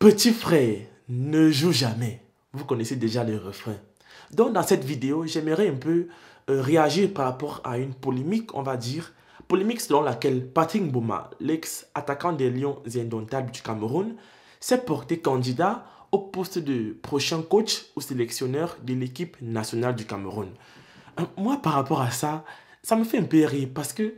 Petit frère, ne joue jamais. Vous connaissez déjà le refrain. Donc dans cette vidéo, j'aimerais un peu euh, réagir par rapport à une polémique, on va dire, polémique selon laquelle Patrick Bouma, l'ex-attaquant des Lions indomptables du Cameroun, s'est porté candidat au poste de prochain coach ou sélectionneur de l'équipe nationale du Cameroun. Euh, moi, par rapport à ça, ça me fait un peu rire parce que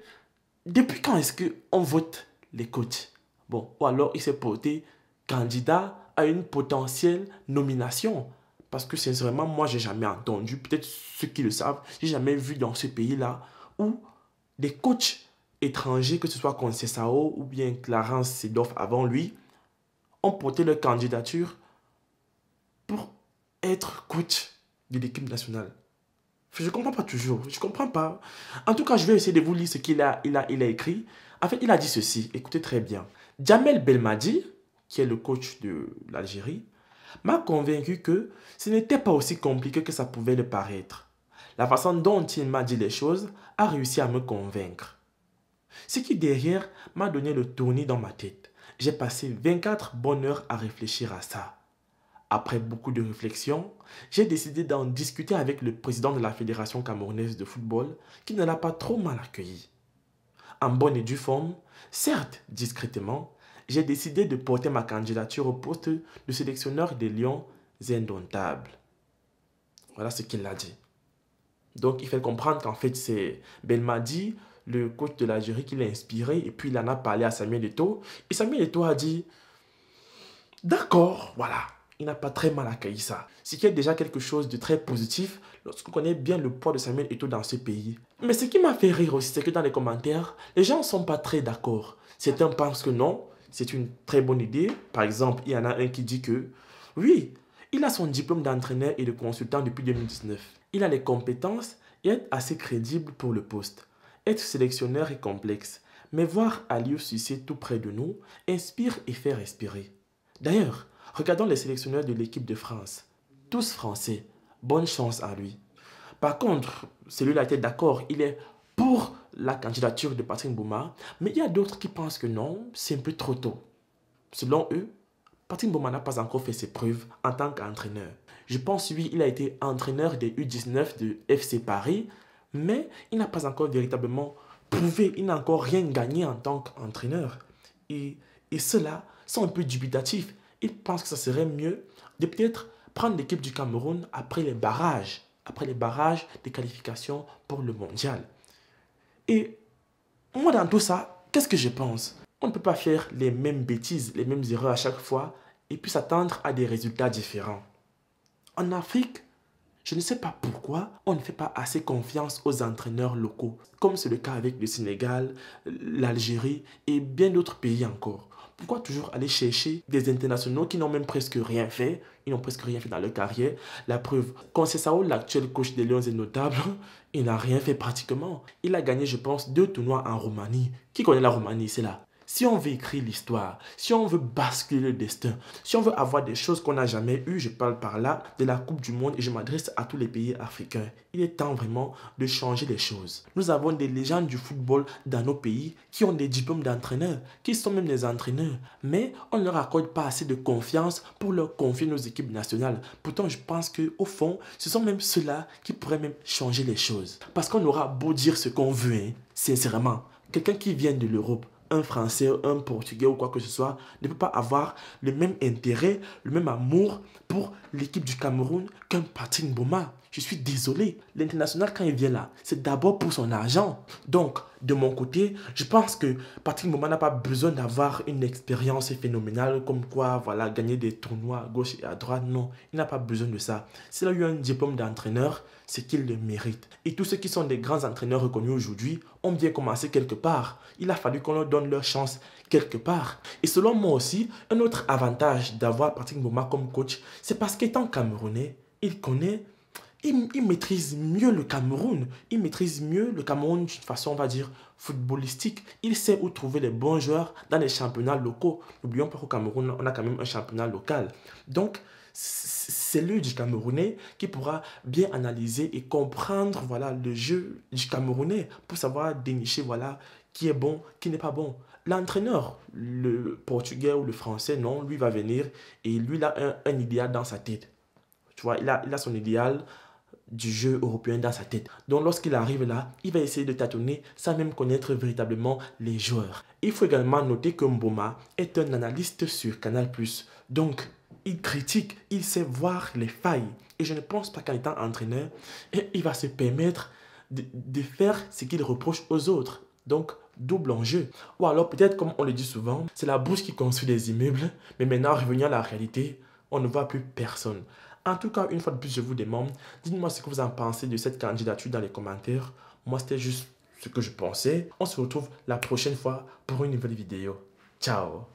depuis quand est-ce qu'on vote les coachs Bon, ou alors il s'est porté candidat à une potentielle nomination. Parce que sincèrement, moi, j'ai jamais entendu, peut-être ceux qui le savent, j'ai jamais vu dans ce pays-là où des coachs étrangers, que ce soit Sao ou bien Clarence Seedorf avant lui, ont porté leur candidature pour être coach de l'équipe nationale. Je ne comprends pas toujours. Je comprends pas. En tout cas, je vais essayer de vous lire ce qu'il a, il a, il a écrit. En fait, il a dit ceci. Écoutez très bien. Jamel Belmadi, qui est le coach de l'Algérie, m'a convaincu que ce n'était pas aussi compliqué que ça pouvait le paraître. La façon dont il m'a dit les choses a réussi à me convaincre. Ce qui derrière m'a donné le tournis dans ma tête. J'ai passé 24 bonnes heures à réfléchir à ça. Après beaucoup de réflexions, j'ai décidé d'en discuter avec le président de la Fédération camerounaise de football qui ne l'a pas trop mal accueilli. En bonne et due forme, certes discrètement, j'ai décidé de porter ma candidature au poste de sélectionneur des Lions indomptables. Voilà ce qu'il a dit. Donc, il fait comprendre qu'en fait, c'est Belmadi, le coach de l'Algérie, qui l'a inspiré. Et puis, il en a parlé à Samuel Eto'o. Et Samuel Eto'o a dit D'accord, voilà. Il n'a pas très mal accueilli ça. Ce qui est déjà quelque chose de très positif lorsqu'on connaît bien le poids de Samuel Eto'o dans ce pays. Mais ce qui m'a fait rire aussi, c'est que dans les commentaires, les gens ne sont pas très d'accord. Certains pensent que non, c'est une très bonne idée. Par exemple, il y en a un qui dit que, oui, il a son diplôme d'entraîneur et de consultant depuis 2019. Il a les compétences et est assez crédible pour le poste. Être sélectionneur est complexe, mais voir Aliou Sissé tout près de nous inspire et fait respirer. D'ailleurs, regardons les sélectionneurs de l'équipe de France. Tous français. Bonne chance à lui. Par contre, celui-là était d'accord, il est pour la candidature de Patrick Bouma. Mais il y a d'autres qui pensent que non, c'est un peu trop tôt. Selon eux, Patrick Bouma n'a pas encore fait ses preuves en tant qu'entraîneur. Je pense, oui, il a été entraîneur des U19 de FC Paris, mais il n'a pas encore véritablement prouvé, il n'a encore rien gagné en tant qu'entraîneur. Et, et ceux-là sont un peu dubitatifs. Ils pensent que ça serait mieux de peut-être prendre l'équipe du Cameroun après les barrages, après les barrages des qualifications pour le mondial. Et moi, dans tout ça, qu'est-ce que je pense On ne peut pas faire les mêmes bêtises, les mêmes erreurs à chaque fois et puis s'attendre à des résultats différents. En Afrique, je ne sais pas pourquoi on ne fait pas assez confiance aux entraîneurs locaux, comme c'est le cas avec le Sénégal, l'Algérie et bien d'autres pays encore. Pourquoi toujours aller chercher des internationaux qui n'ont même presque rien fait Ils n'ont presque rien fait dans leur carrière. La preuve, quand Sao, l'actuel coach des Lions est notable. Il n'a rien fait pratiquement. Il a gagné, je pense, deux tournois en Roumanie. Qui connaît la Roumanie C'est là. Si on veut écrire l'histoire, si on veut basculer le destin, si on veut avoir des choses qu'on n'a jamais eues, je parle par là de la Coupe du Monde et je m'adresse à tous les pays africains. Il est temps vraiment de changer les choses. Nous avons des légendes du football dans nos pays qui ont des diplômes d'entraîneurs, qui sont même des entraîneurs, mais on ne leur accorde pas assez de confiance pour leur confier nos équipes nationales. Pourtant, je pense que au fond, ce sont même ceux-là qui pourraient même changer les choses. Parce qu'on aura beau dire ce qu'on veut, hein, sincèrement, quelqu'un qui vient de l'Europe, un Français, un Portugais ou quoi que ce soit ne peut pas avoir le même intérêt, le même amour pour l'équipe du Cameroun qu'un Patrick Boma. Je suis désolé. L'international, quand il vient là, c'est d'abord pour son argent. Donc, de mon côté, je pense que Patrick Mouma n'a pas besoin d'avoir une expérience phénoménale comme quoi, voilà, gagner des tournois à gauche et à droite. Non, il n'a pas besoin de ça. S'il a eu un diplôme d'entraîneur, c'est qu'il le mérite. Et tous ceux qui sont des grands entraîneurs reconnus aujourd'hui ont bien commencé quelque part. Il a fallu qu'on leur donne leur chance quelque part. Et selon moi aussi, un autre avantage d'avoir Patrick Mouma comme coach, c'est parce qu'étant camerounais, il connaît il, maîtrise mieux le Cameroun. Il maîtrise mieux le Cameroun d'une façon, on va dire, footballistique. Il sait où trouver les bons joueurs dans les championnats locaux. N'oublions pas qu'au Cameroun, on a quand même un championnat local. Donc, c'est lui du Camerounais qui pourra bien analyser et comprendre voilà, le jeu du Camerounais pour savoir dénicher voilà, qui est bon, qui n'est pas bon. L'entraîneur, le portugais ou le français, non, lui va venir et lui, il a un, idéal dans sa tête. Tu vois, il il a son idéal du jeu européen dans sa tête. Donc lorsqu'il arrive là, il va essayer de tâtonner sans même connaître véritablement les joueurs. Il faut également noter que Mboma est un analyste sur Canal+. Donc, il critique, il sait voir les failles. Et je ne pense pas qu'en étant entraîneur, eh, il va se permettre de, faire ce qu'il reproche aux autres. Donc, double enjeu. Ou alors peut-être, comme on le dit souvent, c'est la bouche qui construit les immeubles, mais maintenant, revenir à la réalité, on ne voit plus personne. En tout cas, une fois de plus, je vous demande, dites-moi ce que vous en pensez de cette candidature dans les commentaires. Moi, c'était juste ce que je pensais. On se retrouve la prochaine fois pour une nouvelle vidéo. Ciao